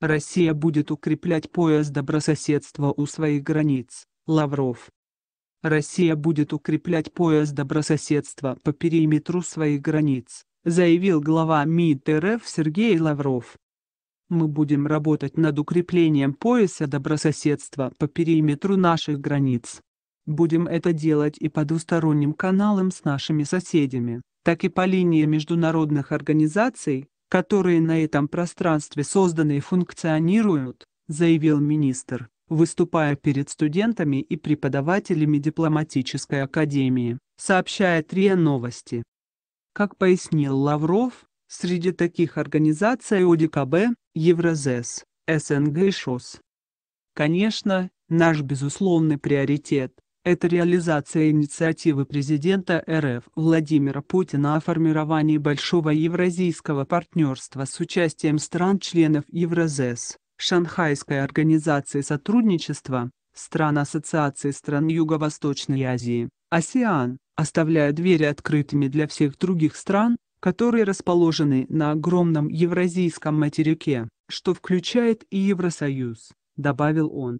Россия будет укреплять пояс добрососедства у своих границ. Лавров. Россия будет укреплять пояс добрососедства по периметру своих границ, заявил глава МИД РФ Сергей Лавров. Мы будем работать над укреплением пояса добрососедства по периметру наших границ. Будем это делать и по двусторонним каналам с нашими соседями, так и по линии международных организаций, которые на этом пространстве созданы и функционируют, заявил министр, выступая перед студентами и преподавателями дипломатической академии, сообщает РИА Новости. Как пояснил Лавров, среди таких организаций ОДКБ, Евразес, СНГ и ШОС. Конечно, наш безусловный приоритет это реализация инициативы президента РФ Владимира Путина о формировании Большого Евразийского партнерства с участием стран-членов Евразес, Шанхайской организации сотрудничества, стран Ассоциации стран Юго-Восточной Азии, АСИАН, оставляя двери открытыми для всех других стран, которые расположены на огромном евразийском материке, что включает и Евросоюз, добавил он.